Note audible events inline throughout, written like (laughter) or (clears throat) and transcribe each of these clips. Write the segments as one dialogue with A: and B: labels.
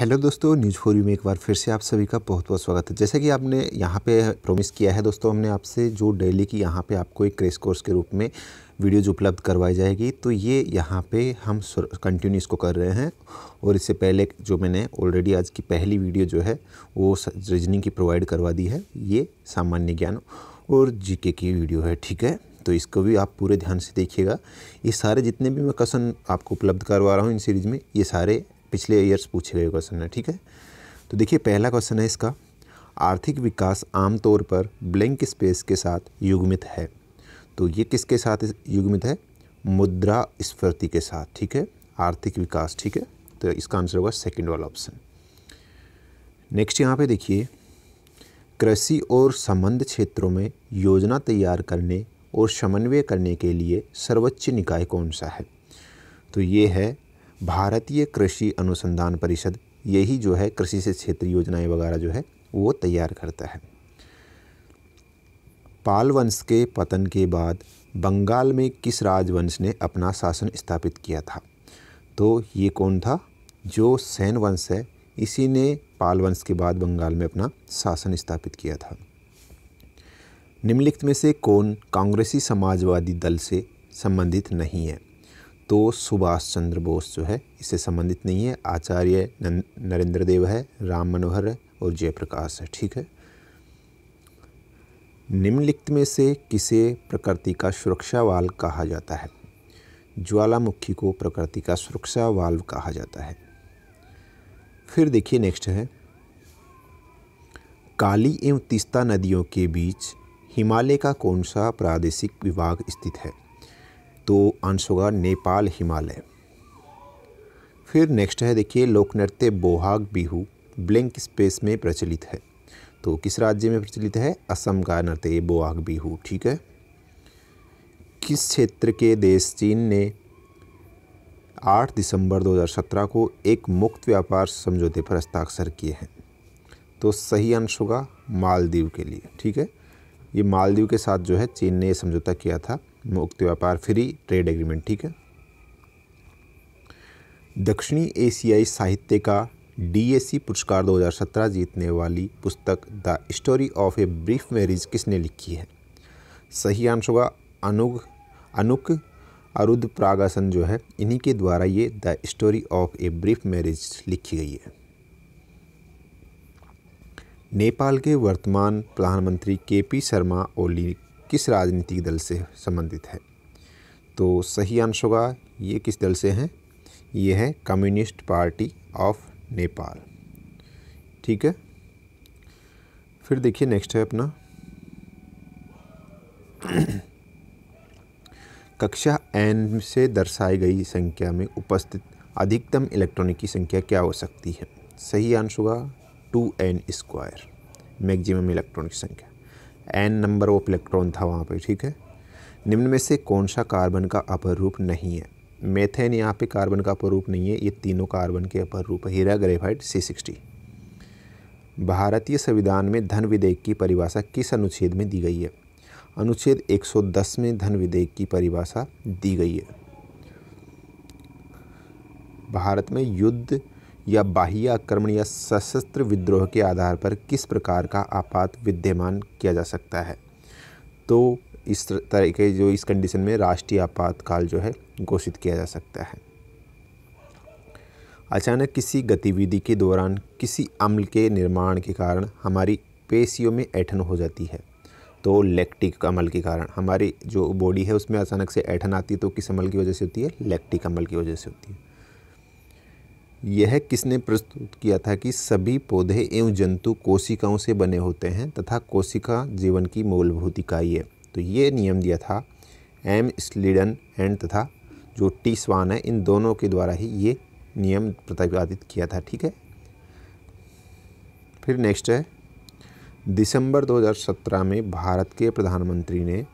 A: hello दोस्तों news four you में एक बार फिर से आप सभी का बहुत बहुत स्वागत है जैसे कि आपने यहाँ पे प्रॉमिस किया है दोस्तों हमने आपसे जो डेली की यहाँ पे आपको एक क्रेश कोर्स के रूप में वीडियोज उपलब्ध करवाई जाएगी तो ये यहाँ पे हम कंटिन्यू इसको कर रहे हैं और इससे पहले जो मैंने ऑलरेडी आज की पहली वीडियो जो है वो रीजनिंग की प्रोवाइड करवा दी है ये सामान्य ज्ञान और जी की वीडियो है ठीक है तो इसको भी आप पूरे ध्यान से देखिएगा ये सारे जितने भी मैं कसन आपको उपलब्ध करवा रहा हूँ इन सीरीज़ में ये सारे पिछले ईयर्स पूछे गए क्वेश्चन है ठीक है तो देखिए पहला क्वेश्चन है इसका आर्थिक विकास आमतौर पर ब्लैंक स्पेस के साथ युग्मित है तो ये किसके साथ युग्मित है मुद्रा स्फूर्ति के साथ ठीक है आर्थिक विकास ठीक है तो इसका आंसर होगा सेकेंड वाला ऑप्शन नेक्स्ट यहाँ पे देखिए कृषि और संबंध क्षेत्रों में योजना तैयार करने और समन्वय करने के लिए सर्वोच्च निकाय कौन सा है तो ये है भारतीय कृषि अनुसंधान परिषद यही जो है कृषि से क्षेत्रीय योजनाएं वगैरह जो है वो तैयार करता है पाल वंश के पतन के बाद बंगाल में किस राजवंश ने अपना शासन स्थापित किया था तो ये कौन था जो सैन वंश है इसी ने पाल वंश के बाद बंगाल में अपना शासन स्थापित किया था निम्नलिखित में से कौन कांग्रेसी समाजवादी दल से संबंधित नहीं है तो सुभाष चंद्र बोस जो है इससे संबंधित नहीं है आचार्य नरेंद्र देव है राम मनोहर है और जयप्रकाश है ठीक है निम्नलिखित में से किसे प्रकृति का सुरक्षा वाल कहा जाता है ज्वालामुखी को प्रकृति का सुरक्षा वाल्व कहा जाता है फिर देखिए नेक्स्ट है काली एवं तीस्ता नदियों के बीच हिमालय का कौन सा प्रादेशिक विभाग स्थित है तो आंसर होगा नेपाल हिमालय फिर नेक्स्ट है देखिए लोक नृत्य बोहाग बिहू ब्लैंक स्पेस में प्रचलित है तो किस राज्य में प्रचलित है असम का नृत्य बोहाग बिहू ठीक है किस क्षेत्र के देश चीन ने 8 दिसंबर 2017 को एक मुक्त व्यापार समझौते पर हस्ताक्षर किए हैं तो सही अंश होगा मालदीव के लिए ठीक है ये मालदीव के साथ जो है चीन ने समझौता किया था मुक्त व्यापार फ्री ट्रेड एग्रीमेंट ठीक है दक्षिणी एशियाई साहित्य का डीएसी पुरस्कार 2017 जीतने वाली पुस्तक the story of a brief marriage किसने लिखी है सही आंसर होगा अनुग अनुक अरुद प्रागासन जो है इन्हीं के द्वारा ये the story of a brief marriage लिखी गई है नेपाल के वर्तमान प्रधानमंत्री के पी शर्मा ओली किस राजनीतिक दल से संबंधित है तो सही आंसर होगा ये किस दल से हैं ये है कम्युनिस्ट पार्टी ऑफ नेपाल ठीक है फिर देखिए नेक्स्ट है अपना (clears throat) कक्षा एन से दर्शाई गई संख्या में उपस्थित अधिकतम इलेक्ट्रॉनिक की संख्या क्या हो सकती है सही आंसर होगा two N square maximum electronic संख्या एन नंबर ऑफ इलेक्ट्रॉन था वहाँ पे ठीक है निम्न में से कौन सा कार्बन का अपर रूप नहीं है मेथेन यहाँ पे कार्बन का अपर रूप नहीं है ये तीनों कार्बन के अपर रूप है हीरा ग्रेफाइट सी सिक्सटी भारतीय संविधान में धन विधेयक की परिभाषा किस अनुच्छेद में दी गई है अनुच्छेद 110 में धन विधेयक की परिभाषा दी गई है भारत में युद्ध या बाह्य आक्रमण या सशस्त्र विद्रोह के आधार पर किस प्रकार का आपात विद्यमान किया जा सकता है तो इस तरह के जो इस कंडीशन में राष्ट्रीय आपातकाल जो है घोषित किया जा सकता है अचानक किसी गतिविधि के दौरान किसी अम्ल के निर्माण के कारण हमारी पेशियों में ऐठन हो जाती है तो लैक्टिक अमल के कारण हमारी जो बॉडी है उसमें अचानक से ऐठन आती है तो किस अमल की वजह से होती है लैक्टिक अमल की वजह से होती है यह किसने प्रस्तुत किया था कि सभी पौधे एवं जंतु कोशिकाओं से बने होते हैं तथा कोशिका जीवन की मूलभूत इकाई है तो ये नियम दिया था एम स्लीडन एंड तथा जो टी स्वान है इन दोनों के द्वारा ही ये नियम प्रतिपादित किया था ठीक है फिर नेक्स्ट है दिसंबर 2017 में भारत के प्रधानमंत्री ने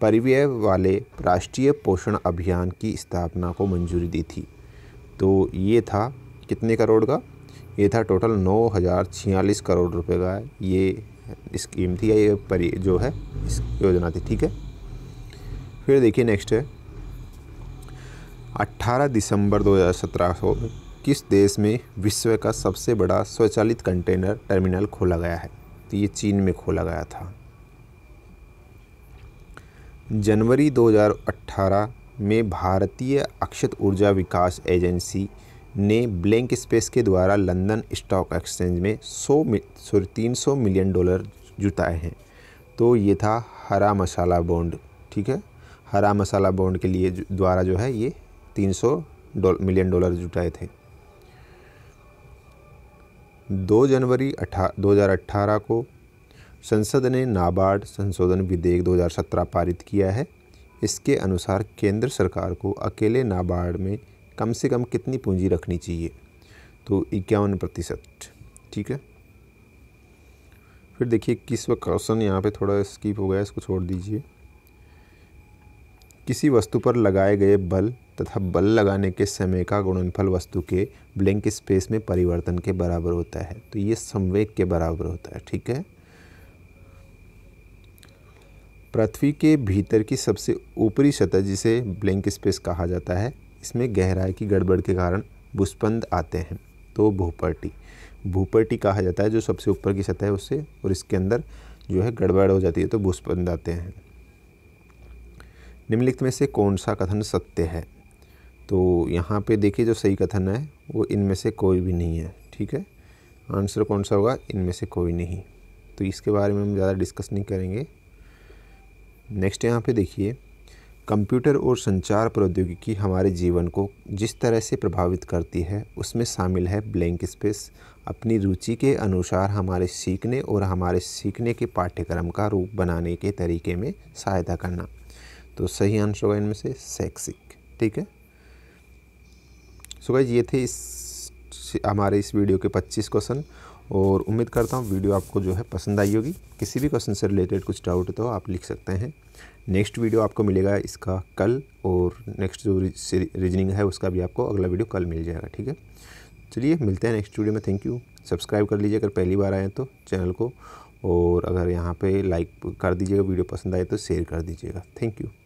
A: परिव्यय वाले राष्ट्रीय पोषण अभियान की स्थापना को मंजूरी दी थी तो ये था कितने करोड़ का ये था टोटल नौ हज़ार छियालीस करोड़ रुपए का ये स्कीम थी ये परि जो है इस योजना थी ठीक है फिर देखिए नेक्स्ट है अट्ठारह दिसंबर सत्रह को किस देश में विश्व का सबसे बड़ा स्वचालित कंटेनर टर्मिनल खोला गया है तो ये चीन में खोला गया था जनवरी 2018 में भारतीय अक्षत ऊर्जा विकास एजेंसी ने ब्लैंक स्पेस के द्वारा लंदन स्टॉक एक्सचेंज में सौ सॉरी तीन सौ मिलियन डॉलर जुटाए हैं तो ये था हरा मसाला बॉन्ड ठीक है हरा मसाला बॉन्ड के लिए द्वारा जो है ये तीन सौ मिलियन डॉलर जुटाए थे दो जनवरी अठा 2018 को संसद ने नाबार्ड संशोधन विधेयक 2017 पारित किया है इसके अनुसार केंद्र सरकार को अकेले नाबार्ड में कम से कम कितनी पूंजी रखनी चाहिए तो इक्यावन प्रतिशत ठीक है फिर देखिए किस वक्त क्वेश्चन यहाँ पे थोड़ा स्किप हो गया इसको छोड़ दीजिए किसी वस्तु पर लगाए गए बल तथा बल लगाने के समय का गुणनफल वस्तु के ब्लैंक स्पेस में परिवर्तन के बराबर होता है तो ये संवेग के बराबर होता है ठीक है पृथ्वी के भीतर की सबसे ऊपरी सतह जिसे ब्लैंक स्पेस कहा जाता है इसमें गहराई की गड़बड़ के कारण बुष्पंद आते हैं तो भूपर्टी भूपर्टी कहा जाता है जो सबसे ऊपर की सतह है उससे और इसके अंदर जो है गड़बड़ हो जाती है तो भूस्पंद आते हैं निम्नलिखित में से कौन सा कथन सत्य है तो यहाँ पे देखिए जो सही कथन है वो इनमें से कोई भी नहीं है ठीक है आंसर कौन सा होगा इनमें से कोई नहीं तो इसके बारे में हम ज़्यादा डिस्कस नहीं करेंगे नेक्स्ट यहाँ पे देखिए कंप्यूटर और संचार प्रौद्योगिकी हमारे जीवन को जिस तरह से प्रभावित करती है उसमें शामिल है ब्लैंक स्पेस अपनी रुचि के अनुसार हमारे सीखने और हमारे सीखने के पाठ्यक्रम का रूप बनाने के तरीके में सहायता करना तो सही आंसर होगा इनमें से शैक्षिक ठीक है सो ये थे इस हमारे इस वीडियो के 25 क्वेश्चन और उम्मीद करता हूँ वीडियो आपको जो है पसंद आई होगी किसी भी क्वेश्चन से रिलेटेड कुछ डाउट तो आप लिख सकते हैं नेक्स्ट वीडियो आपको मिलेगा इसका कल और नेक्स्ट जो रीजनिंग है उसका भी आपको अगला वीडियो कल मिल जाएगा ठीक है चलिए मिलते हैं नेक्स्ट वीडियो में थैंक यू सब्सक्राइब कर लीजिए अगर पहली बार आएँ तो चैनल को और अगर यहाँ पे लाइक कर दीजिएगा वीडियो पसंद आए तो शेयर कर दीजिएगा थैंक यू